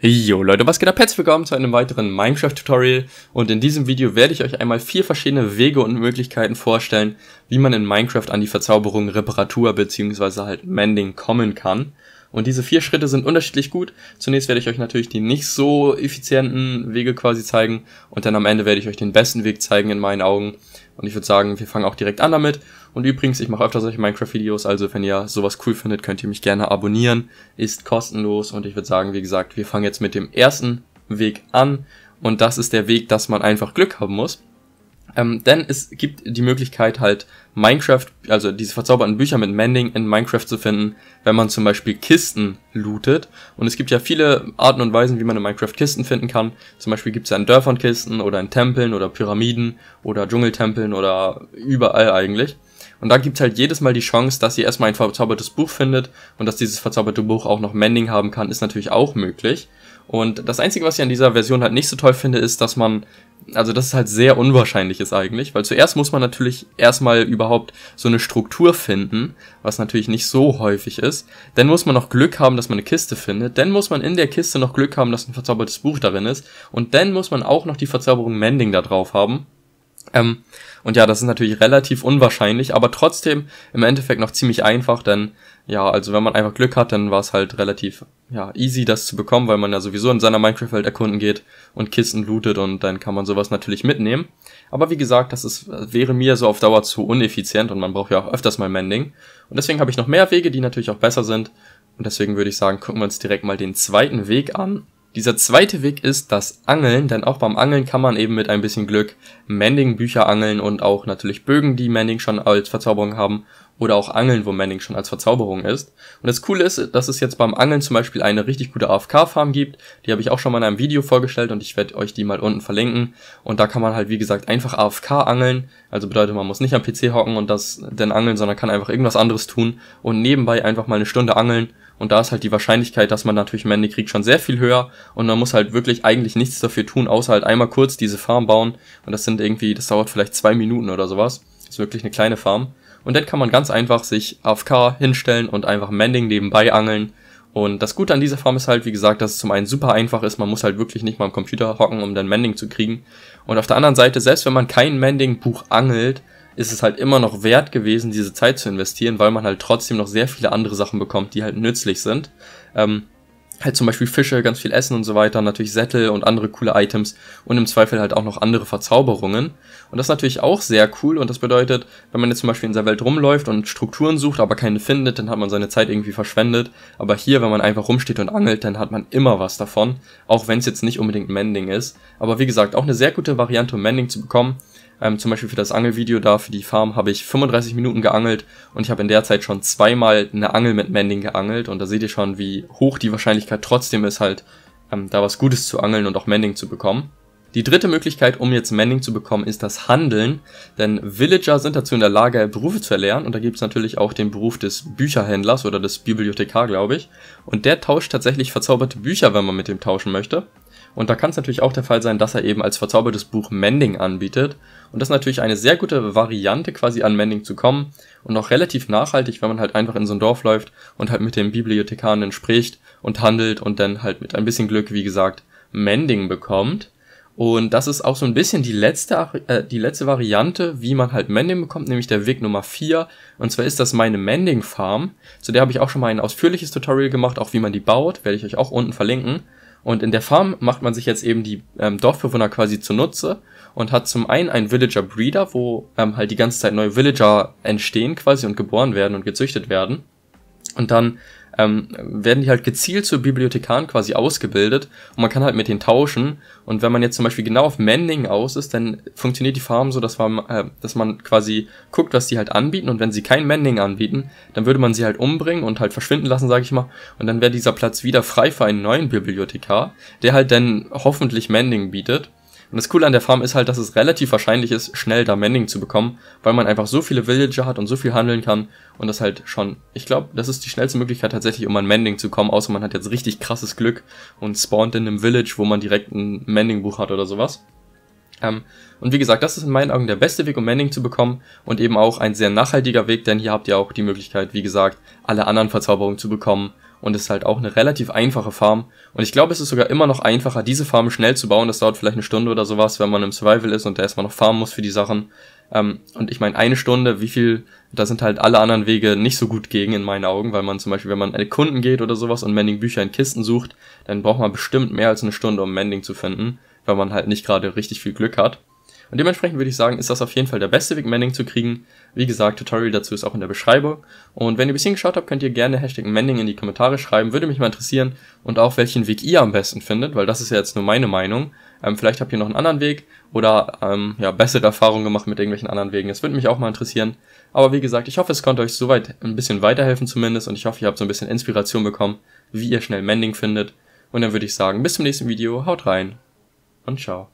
Jo Leute, was geht ab? Herzlich willkommen zu einem weiteren Minecraft-Tutorial und in diesem Video werde ich euch einmal vier verschiedene Wege und Möglichkeiten vorstellen, wie man in Minecraft an die Verzauberung Reparatur bzw. halt Mending kommen kann. Und diese vier Schritte sind unterschiedlich gut. Zunächst werde ich euch natürlich die nicht so effizienten Wege quasi zeigen und dann am Ende werde ich euch den besten Weg zeigen in meinen Augen. Und ich würde sagen, wir fangen auch direkt an damit. Und übrigens, ich mache öfter solche Minecraft-Videos, also wenn ihr sowas cool findet, könnt ihr mich gerne abonnieren. Ist kostenlos und ich würde sagen, wie gesagt, wir fangen jetzt mit dem ersten Weg an. Und das ist der Weg, dass man einfach Glück haben muss. Ähm, denn es gibt die Möglichkeit halt Minecraft, also diese verzauberten Bücher mit Mending in Minecraft zu finden, wenn man zum Beispiel Kisten lootet. Und es gibt ja viele Arten und Weisen, wie man in Minecraft Kisten finden kann. Zum Beispiel gibt es ja in Dörfern Kisten oder in Tempeln oder Pyramiden oder Dschungeltempeln oder überall eigentlich. Und da gibt's halt jedes Mal die Chance, dass sie erstmal ein verzaubertes Buch findet und dass dieses verzauberte Buch auch noch Mending haben kann, ist natürlich auch möglich. Und das Einzige, was ich an dieser Version halt nicht so toll finde, ist, dass man, also dass es halt sehr unwahrscheinlich ist eigentlich, weil zuerst muss man natürlich erstmal überhaupt so eine Struktur finden, was natürlich nicht so häufig ist. Dann muss man noch Glück haben, dass man eine Kiste findet. Dann muss man in der Kiste noch Glück haben, dass ein verzaubertes Buch darin ist. Und dann muss man auch noch die Verzauberung Mending da drauf haben. Ähm, und ja, das ist natürlich relativ unwahrscheinlich, aber trotzdem im Endeffekt noch ziemlich einfach, denn ja, also wenn man einfach Glück hat, dann war es halt relativ ja, easy, das zu bekommen, weil man ja sowieso in seiner Minecraft-Welt erkunden geht und Kisten lootet und dann kann man sowas natürlich mitnehmen. Aber wie gesagt, das ist, wäre mir so auf Dauer zu uneffizient und man braucht ja auch öfters mal Mending. Und deswegen habe ich noch mehr Wege, die natürlich auch besser sind. Und deswegen würde ich sagen, gucken wir uns direkt mal den zweiten Weg an. Dieser zweite Weg ist das Angeln, denn auch beim Angeln kann man eben mit ein bisschen Glück Mending-Bücher angeln und auch natürlich Bögen, die Mending schon als Verzauberung haben oder auch Angeln, wo Manning schon als Verzauberung ist. Und das Coole ist, dass es jetzt beim Angeln zum Beispiel eine richtig gute AFK-Farm gibt. Die habe ich auch schon mal in einem Video vorgestellt und ich werde euch die mal unten verlinken. Und da kann man halt, wie gesagt, einfach AFK angeln. Also bedeutet, man muss nicht am PC hocken und das denn angeln, sondern kann einfach irgendwas anderes tun und nebenbei einfach mal eine Stunde angeln. Und da ist halt die Wahrscheinlichkeit, dass man natürlich Manning kriegt, schon sehr viel höher. Und man muss halt wirklich eigentlich nichts dafür tun, außer halt einmal kurz diese Farm bauen. Und das sind irgendwie, das dauert vielleicht zwei Minuten oder sowas. Das ist wirklich eine kleine Farm. Und dann kann man ganz einfach sich AFK hinstellen und einfach Mending nebenbei angeln. Und das Gute an dieser Farm ist halt, wie gesagt, dass es zum einen super einfach ist, man muss halt wirklich nicht mal am Computer hocken, um dann Mending zu kriegen. Und auf der anderen Seite, selbst wenn man kein Mending-Buch angelt, ist es halt immer noch wert gewesen, diese Zeit zu investieren, weil man halt trotzdem noch sehr viele andere Sachen bekommt, die halt nützlich sind. Ähm, halt zum Beispiel Fische, ganz viel Essen und so weiter, natürlich Sättel und andere coole Items und im Zweifel halt auch noch andere Verzauberungen. Und das ist natürlich auch sehr cool und das bedeutet, wenn man jetzt zum Beispiel in der Welt rumläuft und Strukturen sucht, aber keine findet, dann hat man seine Zeit irgendwie verschwendet. Aber hier, wenn man einfach rumsteht und angelt, dann hat man immer was davon, auch wenn es jetzt nicht unbedingt Mending ist. Aber wie gesagt, auch eine sehr gute Variante, um Mending zu bekommen. Ähm, zum Beispiel für das Angelvideo da, für die Farm, habe ich 35 Minuten geangelt und ich habe in der Zeit schon zweimal eine Angel mit Mending geangelt und da seht ihr schon, wie hoch die Wahrscheinlichkeit trotzdem ist, halt ähm, da was Gutes zu angeln und auch Mending zu bekommen. Die dritte Möglichkeit, um jetzt Mending zu bekommen, ist das Handeln, denn Villager sind dazu in der Lage, Berufe zu erlernen und da gibt es natürlich auch den Beruf des Bücherhändlers oder des Bibliothekar, glaube ich. Und der tauscht tatsächlich verzauberte Bücher, wenn man mit dem tauschen möchte. Und da kann es natürlich auch der Fall sein, dass er eben als verzaubertes Buch Mending anbietet. Und das ist natürlich eine sehr gute Variante, quasi an Mending zu kommen und auch relativ nachhaltig, wenn man halt einfach in so ein Dorf läuft und halt mit den Bibliothekaren spricht und handelt und dann halt mit ein bisschen Glück, wie gesagt, Mending bekommt. Und das ist auch so ein bisschen die letzte, äh, die letzte Variante, wie man halt Mending bekommt, nämlich der Weg Nummer 4. Und zwar ist das meine Mending Farm. Zu der habe ich auch schon mal ein ausführliches Tutorial gemacht, auch wie man die baut, werde ich euch auch unten verlinken. Und in der Farm macht man sich jetzt eben die ähm, Dorfbewohner quasi zunutze und hat zum einen einen Villager Breeder, wo ähm, halt die ganze Zeit neue Villager entstehen quasi und geboren werden und gezüchtet werden. Und dann ähm, werden die halt gezielt zu Bibliothekaren quasi ausgebildet und man kann halt mit denen tauschen. Und wenn man jetzt zum Beispiel genau auf Mending aus ist, dann funktioniert die Farm so, dass man, äh, dass man quasi guckt, was die halt anbieten. Und wenn sie kein Mending anbieten, dann würde man sie halt umbringen und halt verschwinden lassen, sage ich mal. Und dann wäre dieser Platz wieder frei für einen neuen Bibliothekar, der halt dann hoffentlich Mending bietet. Und das Coole an der Farm ist halt, dass es relativ wahrscheinlich ist, schnell da Mending zu bekommen, weil man einfach so viele Villager hat und so viel handeln kann und das halt schon, ich glaube, das ist die schnellste Möglichkeit tatsächlich, um an Mending zu kommen, außer man hat jetzt richtig krasses Glück und spawnt in einem Village, wo man direkt ein Mending-Buch hat oder sowas. Ähm, und wie gesagt, das ist in meinen Augen der beste Weg, um Mending zu bekommen und eben auch ein sehr nachhaltiger Weg, denn hier habt ihr auch die Möglichkeit, wie gesagt, alle anderen Verzauberungen zu bekommen und ist halt auch eine relativ einfache Farm. Und ich glaube, es ist sogar immer noch einfacher, diese Farm schnell zu bauen. Das dauert vielleicht eine Stunde oder sowas, wenn man im Survival ist und da erstmal noch farmen muss für die Sachen. Ähm, und ich meine, eine Stunde, wie viel, da sind halt alle anderen Wege nicht so gut gegen in meinen Augen, weil man zum Beispiel, wenn man an Kunden geht oder sowas und Mending-Bücher in Kisten sucht, dann braucht man bestimmt mehr als eine Stunde, um Mending zu finden, weil man halt nicht gerade richtig viel Glück hat. Und dementsprechend würde ich sagen, ist das auf jeden Fall der beste Weg, Mending zu kriegen. Wie gesagt, Tutorial dazu ist auch in der Beschreibung. Und wenn ihr bis bisschen geschaut habt, könnt ihr gerne Hashtag Mending in die Kommentare schreiben. Würde mich mal interessieren. Und auch welchen Weg ihr am besten findet, weil das ist ja jetzt nur meine Meinung. Ähm, vielleicht habt ihr noch einen anderen Weg oder ähm, ja, bessere Erfahrungen gemacht mit irgendwelchen anderen Wegen. Das würde mich auch mal interessieren. Aber wie gesagt, ich hoffe, es konnte euch soweit ein bisschen weiterhelfen zumindest. Und ich hoffe, ihr habt so ein bisschen Inspiration bekommen, wie ihr schnell Mending findet. Und dann würde ich sagen, bis zum nächsten Video. Haut rein und ciao.